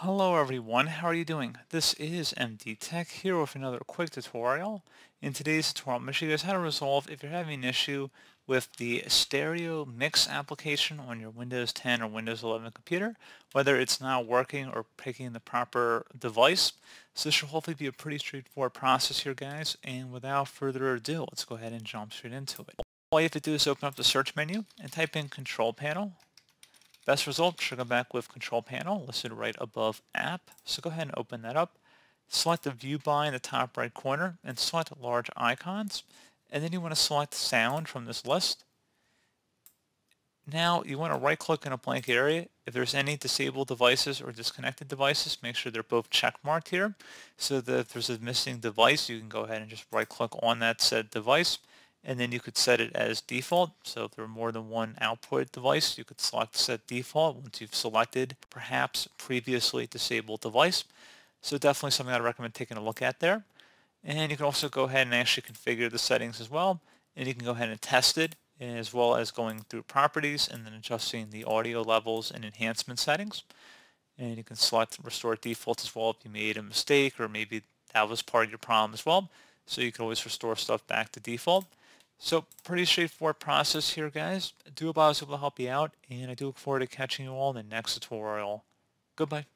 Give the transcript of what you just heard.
Hello everyone, how are you doing? This is MD Tech here with another quick tutorial. In today's tutorial, I'm going to show you guys how to resolve if you're having an issue with the stereo mix application on your Windows 10 or Windows 11 computer, whether it's not working or picking the proper device. So this should hopefully be a pretty straightforward process here guys, and without further ado, let's go ahead and jump straight into it. All you have to do is open up the search menu and type in control panel Best result should come back with Control Panel listed right above App. So go ahead and open that up. Select the View By in the top right corner and select Large Icons. And then you want to select Sound from this list. Now you want to right click in a blank area. If there's any disabled devices or disconnected devices, make sure they're both check marked here so that if there's a missing device, you can go ahead and just right click on that said device and then you could set it as default. So if there are more than one output device, you could select set default once you've selected perhaps previously disabled device. So definitely something I'd recommend taking a look at there. And you can also go ahead and actually configure the settings as well. And you can go ahead and test it as well as going through properties and then adjusting the audio levels and enhancement settings. And you can select restore defaults as well if you made a mistake or maybe that was part of your problem as well. So you can always restore stuff back to default. So pretty straightforward process here, guys. I do hope I was able to help you out, and I do look forward to catching you all in the next tutorial. Goodbye.